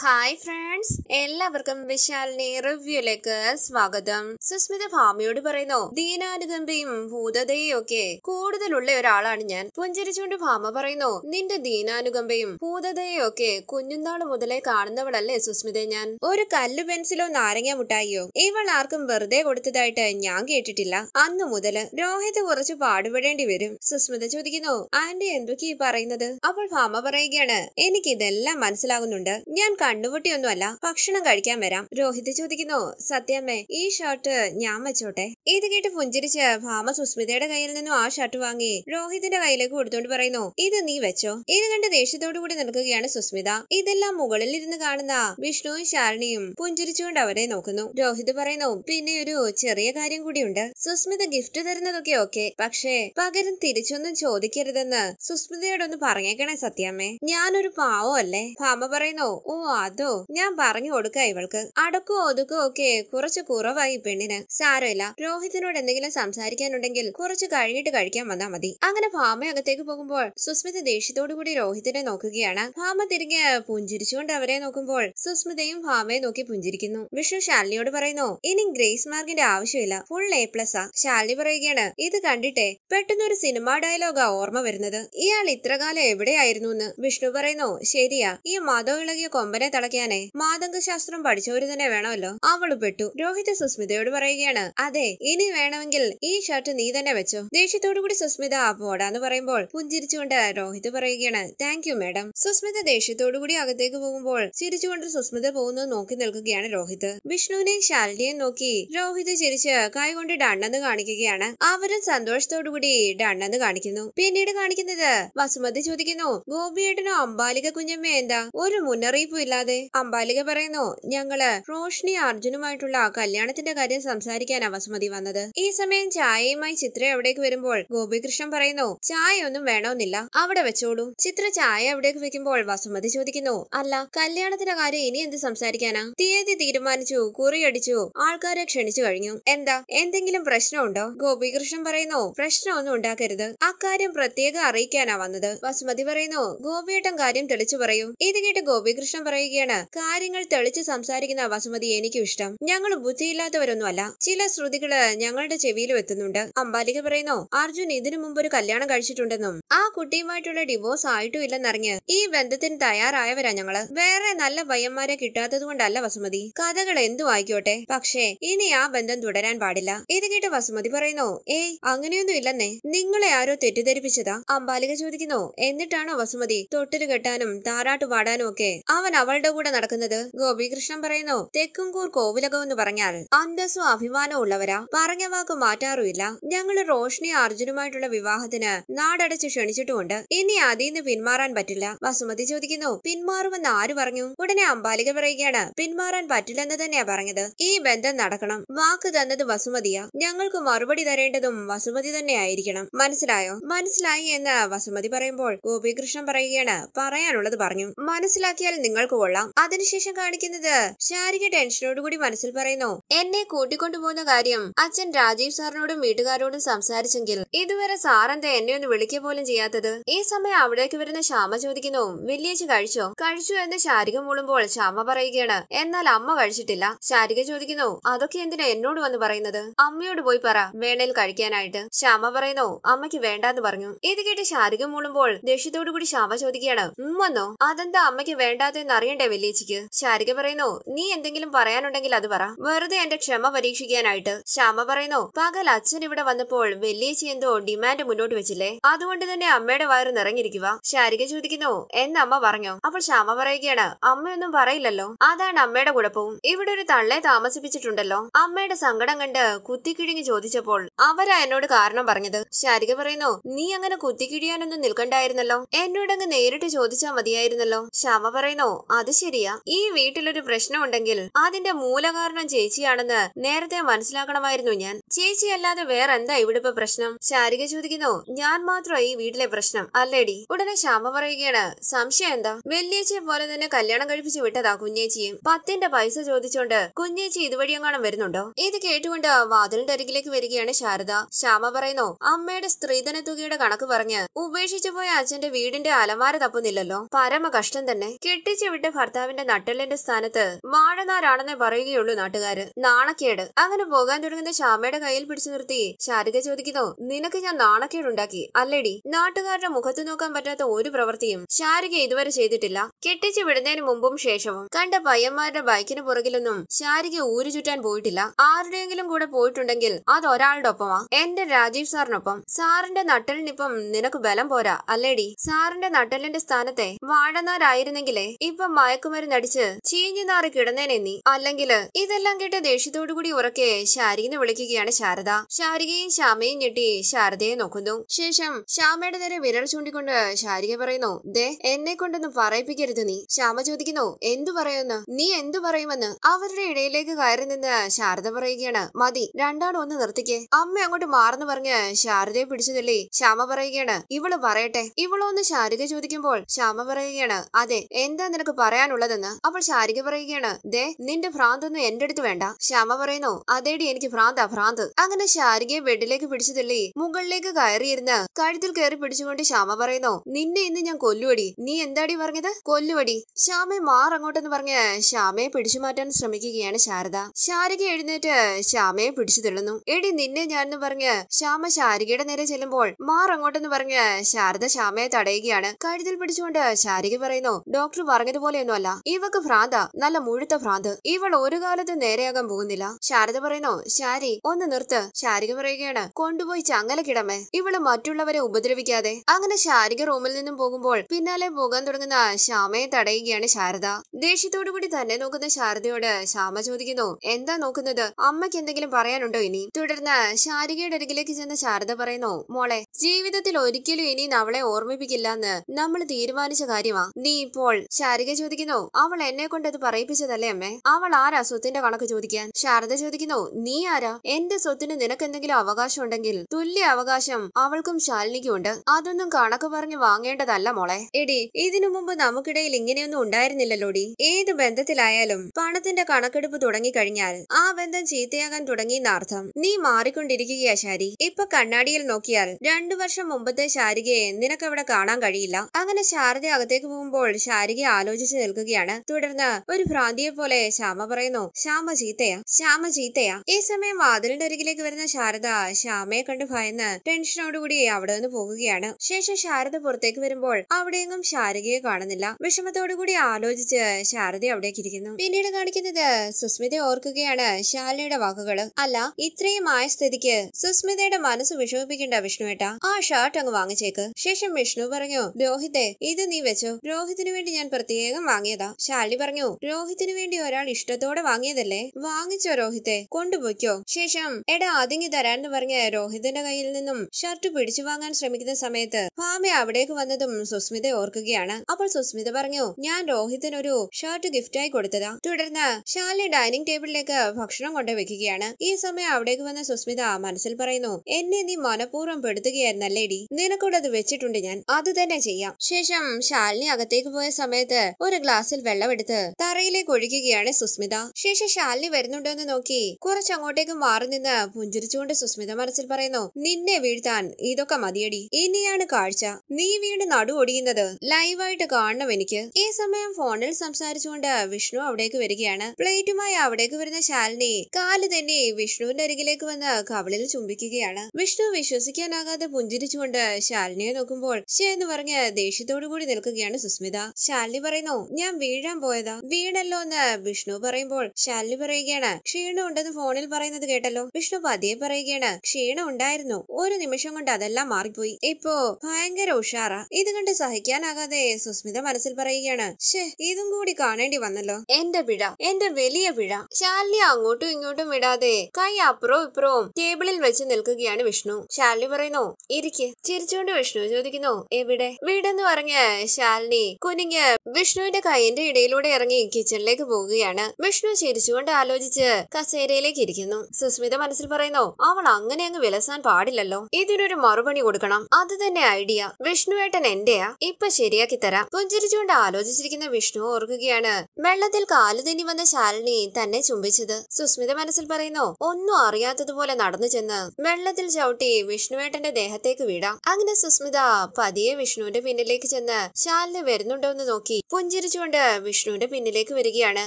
hi friends എല്ലാവർക്കും വിശാലിനെ റിവ്യൂലേക്ക് സ്വാഗതം സുസ്മിത ഭാമിയോട് പറയുന്നു ദീനാനുകമ്പയും ഭൂതതയും ഒക്കെ കൂടുതലുള്ള ഒരാളാണ് ഞാൻ പുഞ്ചരിച്ചുകൊണ്ട് ഭാമ പറയുന്നു നിന്റെ ദീനാനുകമ്പയും ഭൂതതയും ഒക്കെ കുഞ്ഞുനാൾ മുതലേ കാണുന്നവളല്ലേ സുസ്മിത ഞാൻ ഒരു കല്ലു പെൻസിലോ നാരങ്ങ മുട്ടായിയോ ഇവൾ ആർക്കും വെറുതെ കൊടുത്തതായിട്ട് ഞാൻ കേട്ടിട്ടില്ല അന്നു മുതൽ രോഹിത് കുറച്ച് പാടുപെടേണ്ടി വരും സുസ്മിത ചോദിക്കുന്നു ആന്റി എന്തൊക്കെയാ പറയുന്നത് അപ്പോൾ ഭാമ പറയുകയാണ് എനിക്കിതെല്ലാം മനസ്സിലാകുന്നുണ്ട് ഞാൻ കണ്ണുപൊട്ടിയൊന്നുമല്ല ഭക്ഷണം കഴിക്കാൻ വരാം രോഹിത് ചോദിക്കുന്നു സത്യമ്മേ ഈ ഷർട്ട് ഞാൻ വെച്ചോട്ടെ ഇത് കേട്ട് പുഞ്ചിരിച്ച് ഭാമ സുസ്മിതയുടെ കയ്യിൽ നിന്നും ആ ഷർട്ട് വാങ്ങി രോഹിതിന്റെ കയ്യിലേക്ക് കൊടുത്തോണ്ട് പറയുന്നു ഇത് നീ വെച്ചോ ഇത് കണ്ട് ദേഷ്യത്തോടു കൂടി നിൽക്കുകയാണ് സുസ്മിത ഇതെല്ലാം മുകളിൽ ഇരുന്ന് കാണുന്ന വിഷ്ണുവും ശാരണിയും പുഞ്ചിരിച്ചുകൊണ്ട് അവരെ നോക്കുന്നു രോഹിത് പറയുന്നു പിന്നെ ഒരു ചെറിയ കാര്യം കൂടിയുണ്ട് സുസ്മിത ഗിഫ്റ്റ് തരുന്നതൊക്കെ ഓക്കെ പക്ഷേ പകരം തിരിച്ചൊന്നും ചോദിക്കരുതെന്ന് സുസ്മിതയോടൊന്ന് പറഞ്ഞേക്കണേ സത്യാമ്മേ ഞാനൊരു പാവോ അല്ലേ ഭാമ പറയുന്നു ഓ അതോ ഞാൻ പറഞ്ഞു കൊടുക്ക ഇവൾക്ക് അടക്കോ ഒതുക്കോ ഒക്കെ കുറച്ച് കുറവായി പെണ്ണിന് സാരമില്ല രോഹിതിനോട് എന്തെങ്കിലും സംസാരിക്കാനുണ്ടെങ്കിൽ കുറച്ച് കഴിഞ്ഞിട്ട് കഴിക്കാൻ വന്നാൽ മതി അങ്ങനെ ഭാമ അകത്തേക്ക് പോകുമ്പോൾ സുസ്മിത ദേഷ്യത്തോടുകൂടി രോഹിതിനെ നോക്കുകയാണ് ഭാമ തിരികെ പുഞ്ചിരിച്ചുകൊണ്ട് അവരെ നോക്കുമ്പോൾ സുസ്മിതയും ഭാമയെ നോക്കി പുഞ്ചിരിക്കുന്നു വിഷ്ണു ശാലിനിയോട് പറയുന്നു ഇനി ഗ്രേസ് മാർക്കിന്റെ ആവശ്യമില്ല ഫുൾ എ പ്ലസ് ആ ശാലിനി പറയുകയാണ് ഇത് കണ്ടിട്ടെ പെട്ടെന്നൊരു സിനിമാ ഡയലോഗാ ഓർമ്മ വരുന്നത് ഇയാൾ ഇത്രകാലം എവിടെയായിരുന്നു എന്ന് വിഷ്ണു പറയുന്നു ശരിയാ ഈ മാധവ ഇളകിയ കൊമ്പനെ അവനെ തടയ്ക്കാനേ മാതംഗ ശാസ്ത്രം പഠിച്ചവര് തന്നെ വേണമല്ലോ അവള് പെട്ടു രോഹിത് സുസ്മിതയോട് പറയുകയാണ് അതെ ഇനി വേണമെങ്കിൽ ഈ ഷർട്ട് നീ തന്നെ വെച്ചോ ദേഷ്യത്തോടു കൂടി സുസ്മിത പോടാന്ന് പറയുമ്പോൾ പുഞ്ചിരിച്ചുകൊണ്ട് രോഹിത് പറയുകയാണ് താങ്ക് യു മാഡം സുസ്മിത ദേഷ്യത്തോടു കൂടി അകത്തേക്ക് പോകുമ്പോൾ ചിരിച്ചുകൊണ്ട് സുസ്മിത പോകുന്നത് നോക്കി നിൽക്കുകയാണ് രോഹിത് വിഷ്ണുവിനെയും ശാലിനിയെയും നോക്കി രോഹിത് ചിരിച്ച് കൈകൊണ്ട് ഡണ്ണെന്ന് കാണിക്കുകയാണ് അവരും സന്തോഷത്തോടു കൂടി ഡണ്ണെന്ന് കാണിക്കുന്നു പിന്നീട് കാണിക്കുന്നത് വസുമതി ചോദിക്കുന്നു ഗോപിയേട്ടനോ അമ്പാലിക കുഞ്ഞമ്മ എന്താ ഒരു മുന്നറിയിപ്പും ഇല്ല അല്ലാതെ അംബാലിക പറയുന്നു ഞങ്ങള് റോഷ്നി അർജുനുമായിട്ടുള്ള കല്യാണത്തിന്റെ കാര്യം സംസാരിക്കാൻ വസുമതി വന്നത് ഈ സമയം ചായയുമായി ചിത്ര എവിടേക്ക് വരുമ്പോൾ ഗോപികൃഷ്ണൻ പറയുന്നു ചായ ഒന്നും വേണമെന്നില്ല അവിടെ വെച്ചോളൂ ചിത്ര ചായ എവിടേക്ക് വെക്കുമ്പോൾ വസുമതി ചോദിക്കുന്നു അല്ല കല്യാണത്തിന്റെ കാര്യം ഇനി എന്ത് സംസാരിക്കാനാ തീയതി തീരുമാനിച്ചു കുറിയടിച്ചു ആൾക്കാരെ ക്ഷണിച്ചു കഴിഞ്ഞു എന്താ എന്തെങ്കിലും പ്രശ്നമുണ്ടോ ഗോപികൃഷ്ണൻ പറയുന്നു പ്രശ്നമൊന്നും ഉണ്ടാക്കരുത് അക്കാര്യം പ്രത്യേകം അറിയിക്കാനാ വന്നത് വസുമതി പറയുന്നു ഗോപിയേട്ടൻ കാര്യം തെളിച്ചു പറയൂ ഇത് കേട്ട് ഗോപികൃഷ്ണൻ പറയും പറയുകയാണ് കാര്യങ്ങൾ തെളിച്ച് സംസാരിക്കുന്ന വസുമതി എനിക്കും ഇഷ്ടം ഞങ്ങൾ ബുദ്ധിയില്ലാത്തവരൊന്നുമല്ല ചില ശ്രുതികള് ഞങ്ങളുടെ ചെവിയിലും എത്തുന്നുണ്ട് അംബാലിക പറയുന്നു അർജുൻ ഇതിനു മുമ്പ് ഒരു കല്യാണം കഴിച്ചിട്ടുണ്ടെന്നും ആ കുട്ടിയുമായിട്ടുള്ള ഡിവോഴ്സ് ആയിട്ടും ഇല്ലെന്നറിഞ്ഞ് ഈ ബന്ധത്തിന് തയ്യാറായവരാ ഞങ്ങള് വേറെ നല്ല പയ്യന്മാരെ കിട്ടാത്തത് കൊണ്ടല്ല വസുമതി കഥകൾ എന്തും ആയിക്കോട്ടെ പക്ഷേ ഇനി ആ ബന്ധം തുടരാൻ പാടില്ല ഇത് കേട്ട് വസുമതി പറയുന്നു ഏയ് അങ്ങനെയൊന്നും ഇല്ലെന്നേ നിങ്ങളെ ആരോ തെറ്റിദ്ധരിപ്പിച്ചതാ അംബാലിക ചോദിക്കുന്നു എന്നിട്ടാണോ വസുമതി തൊട്ടിൽ കെട്ടാനും താരാട്ട് പാടാനും ഒക്കെ അവൻ അവൾ അവളുടെ കൂടെ നടക്കുന്നത് ഗോപികൃഷ്ണൻ പറയുന്നു തെക്കുംകൂർ കോവിലകം എന്ന് പറഞ്ഞാൽ അന്തസ്സും അഭിമാനവും ഉള്ളവരാ പറഞ്ഞ വാക്ക് മാറ്റാറുമില്ല ഞങ്ങൾ റോഷ്നി അർജുനുമായിട്ടുള്ള വിവാഹത്തിന് നാടടച്ച് ക്ഷണിച്ചിട്ടുമുണ്ട് ഇനി അതിൽ നിന്ന് പിന്മാറാൻ പറ്റില്ല വസുമതി ചോദിക്കുന്നു പിന്മാറുമെന്ന് ആര് പറഞ്ഞു ഉടനെ അമ്പാലിക പറയുകയാണ് പിന്മാറാൻ പറ്റില്ലെന്ന് തന്നെയാ പറഞ്ഞത് ഈ ബന്ധം നടക്കണം വാക്ക് തന്നത് വസുമതിയാ ഞങ്ങൾക്ക് മറുപടി തരേണ്ടതും വസുമതി തന്നെയായിരിക്കണം മനസ്സിലായോ മനസ്സിലായി എന്ന് വസുമതി പറയുമ്പോൾ ഗോപികൃഷ്ണൻ പറയുകയാണ് പറയാനുള്ളത് പറഞ്ഞു മനസ്സിലാക്കിയാൽ നിങ്ങൾക്ക് കൊള്ളാം അതിനുശേഷം കാണിക്കുന്നത് ശാരിക ടെൻഷനോട് കൂടി മനസ്സിൽ പറയുന്നു എന്നെ കൂട്ടിക്കൊണ്ടുപോകുന്ന കാര്യം അച്ഛൻ രാജീവ് സാറിനോടും വീട്ടുകാരോടും സംസാരിച്ചെങ്കിൽ ഇതുവരെ സാറെന്താ എന്നെ ഒന്ന് വിളിക്കുക പോലും ചെയ്യാത്തത് ഈ സമയം അവിടേക്ക് വരുന്ന ശ്യാമ ചോദിക്കുന്നു വെള്ളിയാഴ്ച കഴിച്ചോ കഴിച്ചു എന്ന് ശാരിക മൂളുമ്പോൾ ശ്യാമ പറയുകയാണ് എന്നാൽ അമ്മ കഴിച്ചിട്ടില്ല ശാരിക ചോദിക്കുന്നു അതൊക്കെ എന്തിനാ എന്നോട് വന്ന് പറയുന്നത് അമ്മയോട് പോയി പറ വേണേൽ കഴിക്കാനായിട്ട് ശ്യാമ പറയുന്നു അമ്മയ്ക്ക് വേണ്ടാന്ന് പറഞ്ഞു ഇത് കേട്ട് ശാരിക മൂളുമ്പോൾ ദേഷ്യത്തോടു കൂടി ശ്യാമ ചോദിക്കുകയാണ് ഉമ്മന്നോ അതെന്താ അമ്മയ്ക്ക് വേണ്ടാത്തെന്ന് പറയണ്ടേ വെല്ലേച്ചിക്ക് ശാരിക പറയുന്നു നീ എന്തെങ്കിലും പറയാനുണ്ടെങ്കിൽ അത് പറ വെറുതെ എന്റെ ക്ഷമ പരീക്ഷിക്കാനായിട്ട് ശ്യാമ പറയുന്നു പകൽ അച്ഛൻ ഇവിടെ വന്നപ്പോൾ വെല്ലേച്ചി എന്തോ ഡിമാൻഡ് മുന്നോട്ട് വെച്ചില്ലേ അതുകൊണ്ട് തന്നെ അമ്മയുടെ വയറ് നിറഞ്ഞിരിക്കുക ശാരിക ചോദിക്കുന്നു എന്ന അമ്മ പറഞ്ഞു അപ്പോൾ ശ്യാമ പറയുകയാണ് അമ്മയൊന്നും പറയില്ലല്ലോ അതാണ് അമ്മയുടെ കുഴപ്പവും ഇവിടെ ഒരു തള്ളെ താമസിപ്പിച്ചിട്ടുണ്ടല്ലോ അമ്മയുടെ സങ്കടം കണ്ട് കുത്തിക്കിഴിഞ്ഞ് ചോദിച്ചപ്പോൾ അവരാ എന്നോട് കാരണം പറഞ്ഞത് ശാരിക പറയുന്നു നീ അങ്ങനെ കുത്തിക്കിഴിയാനൊന്നും നിൽക്കണ്ടായിരുന്നല്ലോ എന്നോടങ്ങ് നേരിട്ട് ചോദിച്ചാൽ മതിയായിരുന്നല്ലോ ശ്യാമ പറയുന്നു അത് ശരിയാ ഈ വീട്ടിലൊരു പ്രശ്നമുണ്ടെങ്കിൽ അതിന്റെ മൂലകാരണം ചേച്ചിയാണെന്ന് നേരത്തെ മനസ്സിലാക്കണമായിരുന്നു ഞാൻ ചേച്ചി അല്ലാതെ വേറെന്താ ഇവിടെ ഇപ്പൊ പ്രശ്നം ശാരിക ചോദിക്കുന്നു ഞാൻ മാത്രം ഈ വീട്ടിലെ പ്രശ്നം അല്ലേടി ഉടനെ ശ്യാമ പറയുകയാണ് സംശയം എന്താ വെല്ലിയച്ചിയെ പോലെ തന്നെ കല്യാണം കഴിപ്പിച്ച് വിട്ടതാ കുഞ്ഞേച്ചിയും പത്തിന്റെ പൈസ ചോദിച്ചോണ്ട് കുഞ്ഞേച്ചി ഇതുവഴിയെങ്ങാനും വരുന്നുണ്ടോ ഇത് കേട്ടുകൊണ്ട് വാതിലിന്റെ അരികിലേക്ക് വരികയാണ് ശാരദ ശ്യാമ പറയുന്നു അമ്മയുടെ സ്ത്രീധന തുകയുടെ കണക്ക് പറഞ്ഞ് ഉപേക്ഷിച്ചു പോയ അച്ഛന്റെ വീടിന്റെ അലമാര തപ്പുന്നില്ലല്ലോ പരമ കഷ്ടം തന്നെ കെട്ടിച്ചു വിട്ട മരിക്കപ്പെട്ട ഭർത്താവിന്റെ നട്ടലിന്റെ സ്ഥാനത്ത് വാഴനാരാണെന്നേ പറയുകയുള്ളൂ നാട്ടുകാര് നാണക്കേട് അങ്ങനെ പോകാൻ തുടങ്ങുന്ന ശ്യാമയുടെ കയ്യിൽ പിടിച്ചു നിർത്തി ശാരിക ചോദിക്കുന്നു നിനക്ക് ഞാൻ നാണക്കേടുണ്ടാക്കി അല്ലേടി നാട്ടുകാരുടെ മുഖത്ത് നോക്കാൻ പറ്റാത്ത ഒരു പ്രവൃത്തിയും ശാരിക ഇതുവരെ ചെയ്തിട്ടില്ല കെട്ടിച്ചു വിടുന്നതിന് മുമ്പും ശേഷവും കണ്ട പയ്യന്മാരുടെ ബൈക്കിന് പുറകിലൊന്നും ശാരിക ഊരു ചുറ്റാൻ പോയിട്ടില്ല ആരുടെയെങ്കിലും കൂടെ പോയിട്ടുണ്ടെങ്കിൽ അത് ഒരാളുടെ ഒപ്പമാ എന്റെ രാജീവ് സാറിനൊപ്പം സാറിന്റെ നട്ടലിനിപ്പം നിനക്ക് ബലം പോരാ അല്ലേടി സാറിന്റെ നട്ടലിന്റെ സ്ഥാനത്തെ വാഴനാരായിരുന്നെങ്കിലേ ഇപ്പം മയക്കുമരുന്നടിച്ച് ചീഞ്ഞു നാറി കിടന്നേനെ നീ അല്ലെങ്കിൽ ഇതെല്ലാം കേട്ട് കൂടി ഉറക്കെ ശാരികനെ വിളിക്കുകയാണ് ശാരദ ശാരികയും ശ്യാമയും ഞെട്ടി ശാരദയെ നോക്കുന്നു ശേഷം ശ്യാമയുടെ നേരെ വിരൽ ചൂണ്ടിക്കൊണ്ട് ശാരിക പറയുന്നു ദേ എന്നെ കൊണ്ടൊന്നും പറയിപ്പിക്കരുത് നീ ശ്യാമ ചോദിക്കുന്നു എന്തു പറയുമെന്ന് നീ എന്തു പറയുമെന്ന് അവരുടെ ഇടയിലേക്ക് കയറി നിന്ന് ശാരദ പറയുകയാണ് മതി രണ്ടാളും ഒന്ന് നിർത്തിക്കേ അമ്മ അങ്ങോട്ട് മാറെന്ന് പറഞ്ഞ് ശാരദയെ പിടിച്ചതല്ലേ ശ്യാമ പറയുകയാണ് ഇവള് പറയട്ടെ ഇവളൊന്ന് ശാരിക ചോദിക്കുമ്പോൾ ശ്യാമ പറയുകയാണ് അതെ എന്താ നിനക്ക് പറയാനുള്ളതെന്ന് അവൾ ശാരിക പറയുകയാണ് ദേ നിന്റെ ഭ്രാന്തൊന്നും എന്റെ അടുത്ത് വേണ്ട ശ്യാമ പറയുന്നു അതേടി എനിക്ക് ഭ്രാന്താ ഭ്രാന്ത് അങ്ങനെ ശാരികയെ ബെഡിലേക്ക് പിടിച്ചതല്ലേ മുകളിലേക്ക് കയറിയിരുന്ന് കഴുത്തിൽ കയറി പിടിച്ചുകൊണ്ട് ശ്യാമ പറയുന്നു നിന്നെ ഇന്ന് ഞാൻ കൊല്ലുവടി നീ എന്താടി പറഞ്ഞത് കൊല്ലുവടി ശ്യാമയെ മാറങ്ങോട്ടെന്ന് പറഞ്ഞ് ശ്യാമയെ പിടിച്ചു മാറ്റാൻ ശ്രമിക്കുകയാണ് ശാരദ ശാരിക എഴുന്നേറ്റ് ശ്യാമയെ പിടിച്ചു തള്ളുന്നു എടി നിന്നെ ഞാനെന്ന് പറഞ്ഞ് ശ്യാമ ശാരികയുടെ നേരെ ചെല്ലുമ്പോൾ മാറങ്ങോട്ടെന്ന് പറഞ്ഞ് ശാരദ ശ്യാമയെ തടയുകയാണ് കഴുതിൽ പിടിച്ചുകൊണ്ട് ശാരിക പറയുന്നു ഡോക്ടർ പറഞ്ഞതുപോലെ പോലെയൊന്നും അല്ല ഇവക്ക് ഭ്രാന്ത നല്ല മുഴുത്ത ഭ്രാന്ത് ഇവൾ ഒരു കാലത്ത് നേരെയാകാൻ പോകുന്നില്ല ശാരദ പറയണോ ശാരി ഒന്ന് നിർത്ത് ശാരിക പറയുകയാണ് കൊണ്ടുപോയി കിടമേ ഇവള് മറ്റുള്ളവരെ ഉപദ്രവിക്കാതെ അങ്ങനെ ശാരിക റൂമിൽ നിന്നും പോകുമ്പോൾ പിന്നാലെ പോകാൻ തുടങ്ങുന്ന ശ്യാമയെ തടയുകയാണ് ശാരദ ദേഷ്യത്തോടുകൂടി തന്നെ നോക്കുന്ന ശാരദയോട് ശ്യാമ ചോദിക്കുന്നു എന്താ നോക്കുന്നത് അമ്മയ്ക്ക് എന്തെങ്കിലും പറയാനുണ്ടോ ഇനി തുടർന്ന് ശാരികയുടെ അരികിലേക്ക് ചെന്ന ശാരദ പറയുന്നു മോളെ ജീവിതത്തിൽ ഒരിക്കലും ഇനി അവളെ ഓർമ്മിപ്പിക്കില്ല എന്ന് നമ്മൾ തീരുമാനിച്ച കാര്യമാ നീ ഇപ്പോൾ ശാരിക ചോദിക്കുന്നു അവൾ എന്നെ കൊണ്ട് അത് പറയിപ്പിച്ചതല്ലേ അമ്മേ അവൾ ആരാ സ്വത്തിന്റെ കണക്ക് ചോദിക്കാൻ ശാരദ ചോദിക്കുന്നു നീ ആരാ എന്റെ സ്വത്തിന് നിനക്ക് എന്തെങ്കിലും അവകാശം ഉണ്ടെങ്കിൽ തുല്യ അവകാശം അവൾക്കും ശാലിനിക്കും ഉണ്ട് അതൊന്നും കണക്ക് പറഞ്ഞ് വാങ്ങേണ്ടതല്ല മോളെ എടി ഇതിനു മുമ്പ് നമുക്കിടയിൽ ഇങ്ങനെയൊന്നും ഉണ്ടായിരുന്നില്ലല്ലോടി ഏത് ബന്ധത്തിലായാലും പണത്തിന്റെ കണക്കെടുപ്പ് തുടങ്ങി കഴിഞ്ഞാൽ ആ ബന്ധം ചീത്തയാകാൻ തുടങ്ങിയെന്ന അർത്ഥം നീ മാറിക്കൊണ്ടിരിക്കുകയാ ശാരി ഇപ്പൊ കണ്ണാടിയിൽ നോക്കിയാൽ രണ്ടു വർഷം മുമ്പത്തെ ശാരികയെ നിനക്കവിടെ കാണാൻ കഴിയില്ല അങ്ങനെ ശാരദ അകത്തേക്ക് പോകുമ്പോൾ ശാരിക ആലോചിച്ച് വിറച്ചു നിൽക്കുകയാണ് തുടർന്ന് ഒരു ഭ്രാന്തിയെ പോലെ ശ്യാമ പറയുന്നു ശ്യാമ ചീത്തയാ ശ്യാമ ചീത്തയാ ഈ സമയം വാതിലിന്റെ അരികിലേക്ക് വരുന്ന ശാരദ ശ്യാമയെ കണ്ടു ഭയന്ന് ടെൻഷനോടുകൂടി അവിടെ നിന്ന് പോകുകയാണ് ശേഷം ശാരദ പുറത്തേക്ക് വരുമ്പോൾ അവിടെയെങ്ങും ശാരികയെ കാണുന്നില്ല വിഷമത്തോടുകൂടി ആലോചിച്ച് ശാരദ അവിടേക്ക് ഇരിക്കുന്നു പിന്നീട് കാണിക്കുന്നത് സുസ്മിത ഓർക്കുകയാണ് ശാലിനിയുടെ വാക്കുകൾ അല്ല ഇത്രയും ആയ സ്ഥിതിക്ക് സുസ്മിതയുടെ മനസ്സ് വിഷമിപ്പിക്കേണ്ട വിഷ്ണുവേട്ട ആ ഷർട്ട് അങ്ങ് വാങ്ങിച്ചേക്ക് ശേഷം വിഷ്ണു പറഞ്ഞു രോഹിതെ ഇത് നീ വെച്ചോ രോഹിതിനു വേണ്ടി ഞാൻ പ്രത്യേകം വാങ്ങിയതാ ശാലി പറഞ്ഞു രോഹിത്തിന് വേണ്ടി ഒരാൾ ഇഷ്ടത്തോടെ വാങ്ങിയതല്ലേ വാങ്ങിച്ചോ രോഹിത്തെ കൊണ്ടുപോയിക്കോ ശേഷം എടാ അതിങ്ങി തരാന്ന് പറഞ്ഞ രോഹിതിന്റെ കയ്യിൽ നിന്നും ഷർട്ട് പിടിച്ചു വാങ്ങാൻ ശ്രമിക്കുന്ന സമയത്ത് ഭാമി അവിടേക്ക് വന്നതും സുസ്മിത ഓർക്കുകയാണ് അപ്പോൾ സുസ്മിത പറഞ്ഞു ഞാൻ രോഹിതിന് ഒരു ഷർട്ട് ഗിഫ്റ്റായി കൊടുത്തതാ തുടർന്ന് ശാലി ഡൈനിങ് ടേബിളിലേക്ക് ഭക്ഷണം കൊണ്ടുവയ്ക്കുകയാണ് ഈ സമയം അവിടേക്ക് വന്ന സുസ്മിത മനസ്സിൽ പറയുന്നു എന്നെ നീ മനഃപൂർവ്വം പെടുത്തുകയായിരുന്നല്ലേടി നിനക്കൂടെ അത് വെച്ചിട്ടുണ്ട് ഞാൻ അത് തന്നെ ചെയ്യാം ശേഷം ശാലിനി അകത്തേക്ക് പോയ സമയത്ത് ഒരു ഗ്ലാസ്സിൽ വെള്ളമെടുത്ത് തറയിലേക്ക് ഒഴിക്കുകയാണ് സുസ്മിത ശേഷം ശാലിനി വരുന്നുണ്ടോ എന്ന് നോക്കി കുറച്ച് മാറി നിന്ന് പുഞ്ചിരിച്ചുകൊണ്ട് സുസ്മിത മനസ്സിൽ പറയുന്നു നിന്നെ വീഴ്ത്താൻ ഇതൊക്കെ മതിയടി ഇനിയാണ് കാഴ്ച നീ വീണ് നടു ഒടിയുന്നത് ലൈവായിട്ട് കാണണം എനിക്ക് ഈ സമയം ഫോണിൽ സംസാരിച്ചുകൊണ്ട് വിഷ്ണു അവിടേക്ക് വരികയാണ് പ്ലേറ്റുമായി അവിടേക്ക് വരുന്ന ശാലിനി കാല് തന്നെ വിഷ്ണുവിന്റെ അരികിലേക്ക് വന്ന് കവളിൽ ചുംബിക്കുകയാണ് വിഷ്ണു വിശ്വസിക്കാനാകാതെ പുഞ്ചിരിച്ചുകൊണ്ട് ശാലിനിയെ നോക്കുമ്പോൾ ശേ എന്ന് പറഞ്ഞ് ദേഷ്യത്തോടു കൂടി നിൽക്കുകയാണ് സുസ്മിത ശാലിനി പറയുന്നു ഞാൻ വീഴാൻ പോയതാ വീണല്ലോ എന്ന് വിഷ്ണു പറയുമ്പോൾ ശാലി പറയുകയാണ് ക്ഷീണം ഉണ്ടെന്ന് ഫോണിൽ പറയുന്നത് കേട്ടല്ലോ വിഷ്ണു പതിയെ പറയുകയാണ് ക്ഷീണം ഉണ്ടായിരുന്നു ഒരു നിമിഷം കൊണ്ട് അതെല്ലാം മാറിപ്പോയി ഇപ്പോ ഭയങ്കര ഉഷാറാ ഇത് കണ്ട് സഹിക്കാനാകാതെ സുസ്മിത മനസ്സിൽ പറയുകയാണ് ഷേ ഇതും കൂടി കാണേണ്ടി വന്നല്ലോ എന്റെ പിഴ എന്റെ വലിയ പിഴ ശാലി അങ്ങോട്ടും ഇങ്ങോട്ടും വിടാതെ കൈ അപ്പുറവും ഇപ്പുറവും ടേബിളിൽ വെച്ച് നിൽക്കുകയാണ് വിഷ്ണു ശാലി പറയുന്നു ഇരിക്ക് ചിരിച്ചുകൊണ്ട് വിഷ്ണു ചോദിക്കുന്നു എവിടെ വീടെന്ന് പറഞ്ഞ ശാലിനി കുനിങ്ങ് വിഷ്ണു വിഷ്ണുവിന്റെ കയ്യന്റെ ഇടയിലൂടെ ഇറങ്ങി കിച്ചണിലേക്ക് പോവുകയാണ് വിഷ്ണു ചിരിച്ചുകൊണ്ട് ആലോചിച്ച് കസേരയിലേക്ക് ഇരിക്കുന്നു സുസ്മിത മനസ്സിൽ പറയുന്നു അവൾ അങ്ങനെ അങ്ങ് വിലസാൻ പാടില്ലല്ലോ ഇതിനൊരു മറുപടി കൊടുക്കണം അത് തന്നെ ഐഡിയ വിഷ്ണുവേട്ടൻ എന്റെയാ ഇപ്പൊ ശരിയാക്കി തരാം പുഞ്ചിരിച്ചുകൊണ്ട് ആലോചിച്ചിരിക്കുന്ന വിഷ്ണു ഓർക്കുകയാണ് വെള്ളത്തിൽ കാലു വന്ന ശാലിനി തന്നെ ചുംബിച്ചത് സുസ്മിത മനസ്സിൽ പറയുന്നു ഒന്നും അറിയാത്തതുപോലെ നടന്നു ചെന്ന് വെള്ളത്തിൽ ചവിട്ടി വിഷ്ണുവേട്ടന്റെ ദേഹത്തേക്ക് വീടാം അങ്ങനെ സുസ്മിത പതിയെ വിഷ്ണുവിന്റെ പിന്നിലേക്ക് ചെന്ന് ശാലിനി വരുന്നുണ്ടോ എന്ന് നോക്കി പുഞ്ചി സഞ്ചരിച്ചുകൊണ്ട് വിഷ്ണുവിന്റെ പിന്നിലേക്ക് വരികയാണ്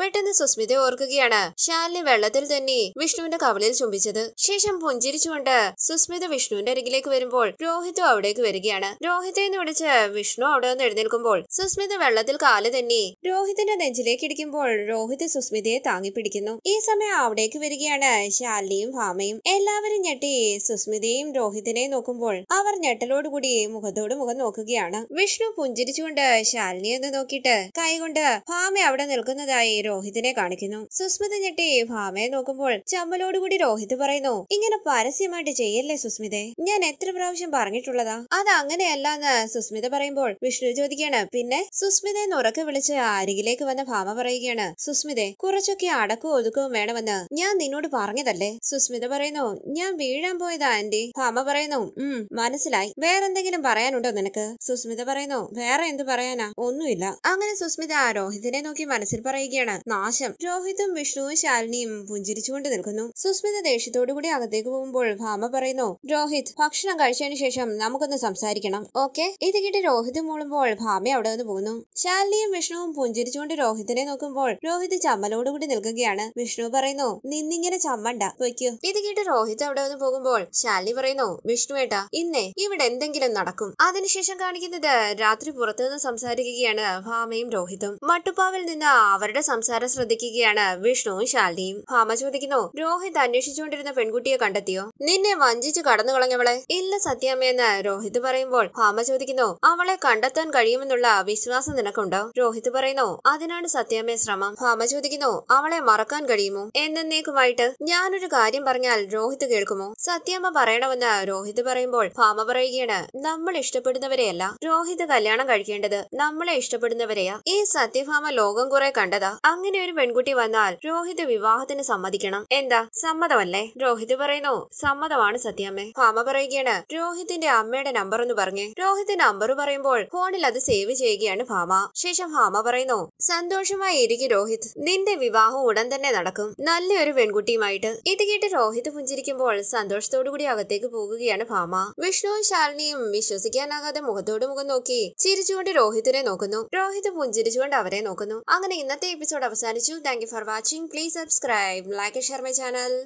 പെട്ടെന്ന് സുസ്മിത ഓർക്കുകയാണ് ശാലിനെ വെള്ളത്തിൽ തന്നെ വിഷ്ണുവിന്റെ കവലിൽ ചുംബിച്ചത് ശേഷം പുഞ്ചിരിച്ചുകൊണ്ട് സുസ്മിത വിഷ്ണുവിന്റെ അരികിലേക്ക് വരുമ്പോൾ രോഹിതും അവിടേക്ക് വരികയാണ് രോഹിതെ എന്ന് വിളിച്ച് വിഷ്ണു അവിടെ നിന്ന് എഴുന്നേൽക്കുമ്പോൾ സുസ്മിത വെള്ളത്തിൽ കാല് തന്നെ രോഹിത്തിന്റെ നെഞ്ചിലേക്ക് ഇടിക്കുമ്പോൾ രോഹിത് സുസ്മിതയെ താങ്ങിപ്പിടിക്കുന്നു ഈ സമയം അവിടേക്ക് വരികയാണ് ശാലിനിയും ഭാമയും എല്ലാവരും ഞെട്ടി സുസ്മിതയും രോഹിത്തിനെയും നോക്കുമ്പോൾ അവർ ഞെട്ടലോടുകൂടി മുഖത്തോട് മുഖം നോക്കുകയാണ് വിഷ്ണു പുഞ്ചിരിച്ചുകൊണ്ട് ശാലിനിയെ ഒന്ന് നോക്കിയിട്ട് കൈകൊണ്ട് ഭാമ അവിടെ നിൽക്കുന്നതായി രോഹിതിനെ കാണിക്കുന്നു സുസ്മിത ഞെട്ടി ഭാമയെ നോക്കുമ്പോൾ ചമ്മലോടുകൂടി രോഹിത് പറയുന്നു ഇങ്ങനെ പരസ്യമായിട്ട് ചെയ്യല്ലേ സുസ്മിതെ ഞാൻ എത്ര പ്രാവശ്യം പറഞ്ഞിട്ടുള്ളതാ അത് അങ്ങനെയല്ല എന്ന് സുസ്മിത പറയുമ്പോൾ വിഷ്ണു ചോദിക്കുകയാണ് പിന്നെ സുസ്മിതയെ ഉറക്കെ വിളിച്ച് അരികിലേക്ക് വന്ന ഭാമ പറയുകയാണ് സുസ്മിതെ കുറച്ചൊക്കെ അടക്കവും ഒതുക്കവും വേണമെന്ന് ഞാൻ നിന്നോട് പറഞ്ഞതല്ലേ സുസ്മിത പറയുന്നു ഞാൻ വീഴാൻ പോയതാ ആന്റി ഭാമ പറയുന്നു ഉം മനസ്സിലായി വേറെന്തെങ്കിലും പറയാനുണ്ടോ നിനക്ക് സുസ്മിത പറയുന്നു വേറെ എന്ത് പറയാനാ ഒന്നുമില്ല അങ്ങനെ സുസ്മിത രോഹിതിനെ നോക്കി മനസ്സിൽ പറയുകയാണ് നാശം രോഹിതും വിഷ്ണുവും ശാലിനിയും പുഞ്ചിരിച്ചുകൊണ്ട് നിൽക്കുന്നു സുസ്മിത ദേഷ്യത്തോടുകൂടി അകത്തേക്ക് പോകുമ്പോൾ ഭാമ പറയുന്നു രോഹിത് ഭക്ഷണം കഴിച്ചതിന് ശേഷം നമുക്കൊന്ന് സംസാരിക്കണം ഓക്കെ ഇത് കിട്ടി രോഹിത് മൂളുമ്പോൾ ഭാമ അവിടെ നിന്ന് പോകുന്നു ശാലിനിയും വിഷ്ണുവും പുഞ്ചിരിച്ചുകൊണ്ട് രോഹിതിനെ നോക്കുമ്പോൾ രോഹിത് ചമ്മലോടുകൂടി നിൽക്കുകയാണ് വിഷ്ണു പറയുന്നു നിന്നിങ്ങനെ ചമ്മണ്ട വയ്ക്കൂ ഇത് കിട്ടി രോഹിത് അവിടെ നിന്ന് പോകുമ്പോൾ ശാലിനി പറയുന്നു വിഷ്ണു ഏട്ടാ ഇന്നേ ഇവിടെ എന്തെങ്കിലും നടക്കും അതിനുശേഷം കാണിക്കുന്നത് രാത്രി പുറത്തുനിന്ന് സംസാരിക്കുകയാണ് ഭാമയും ശാലിനിയും രോഹിതും മട്ടുപ്പാവിൽ നിന്ന് അവരുടെ സംസാരം ശ്രദ്ധിക്കുകയാണ് വിഷ്ണുവും ശാലിനിയും ഭാമ ചോദിക്കുന്നു രോഹിത് അന്വേഷിച്ചുകൊണ്ടിരുന്ന പെൺകുട്ടിയെ കണ്ടെത്തിയോ നിന്നെ വഞ്ചിച്ച് കടന്നു കളഞ്ഞവളെ ഇല്ല സത്യാമ്മയെന്ന് രോഹിത് പറയുമ്പോൾ ഭാമ ചോദിക്കുന്നു അവളെ കണ്ടെത്താൻ കഴിയുമെന്നുള്ള വിശ്വാസം നിനക്കുണ്ടോ രോഹിത് പറയുന്നു അതിനാണ് സത്യാമ്മ ശ്രമം ഭാമ ചോദിക്കുന്നു അവളെ മറക്കാൻ കഴിയുമോ എന്നേക്കുമായിട്ട് ഞാനൊരു കാര്യം പറഞ്ഞാൽ രോഹിത് കേൾക്കുമോ സത്യാമ്മ പറയണമെന്ന് രോഹിത് പറയുമ്പോൾ ഭാമ പറയുകയാണ് നമ്മൾ ഇഷ്ടപ്പെടുന്നവരെയല്ല രോഹിത് കല്യാണം കഴിക്കേണ്ടത് നമ്മളെ ഇഷ്ടപ്പെടുന്നവരെയാ ഈ സത്യഭാമ ലോകം കുറെ കണ്ടതാ അങ്ങനെ ഒരു പെൺകുട്ടി വന്നാൽ രോഹിത് വിവാഹത്തിന് സമ്മതിക്കണം എന്താ സമ്മതമല്ലേ രോഹിത് പറയുന്നു സമ്മതമാണ് സത്യാമ്മ ഭാമ പറയുകയാണ് രോഹിത്തിന്റെ അമ്മയുടെ നമ്പർ എന്ന് പറഞ്ഞ് രോഹിത് നമ്പർ പറയുമ്പോൾ ഫോണിൽ അത് സേവ് ചെയ്യുകയാണ് ഭാമ ശേഷം ഭാമ പറയുന്നു സന്തോഷമായി ഇരിക്കും രോഹിത് നിന്റെ വിവാഹം ഉടൻ തന്നെ നടക്കും നല്ലൊരു പെൺകുട്ടിയുമായിട്ട് ഇത് കേട്ട് രോഹിത് പുഞ്ചിരിക്കുമ്പോൾ സന്തോഷത്തോടുകൂടി അകത്തേക്ക് പോകുകയാണ് ഭാമ വിഷ്ണുവും ശാലിനിയും വിശ്വസിക്കാനാകാതെ മുഖത്തോട് മുഖം നോക്കി ചിരിച്ചുകൊണ്ട് രോഹിത്തിനെ നോക്കുന്നു രോഹിത് പുഞ്ചിരിച്ചുകൊണ്ട് അവരെ നോക്കുന്നു അങ്ങനെ ഇന്നത്തെ എപ്പിസോഡ് അവസാനിച്ചു thank for watching please subscribe like share my channel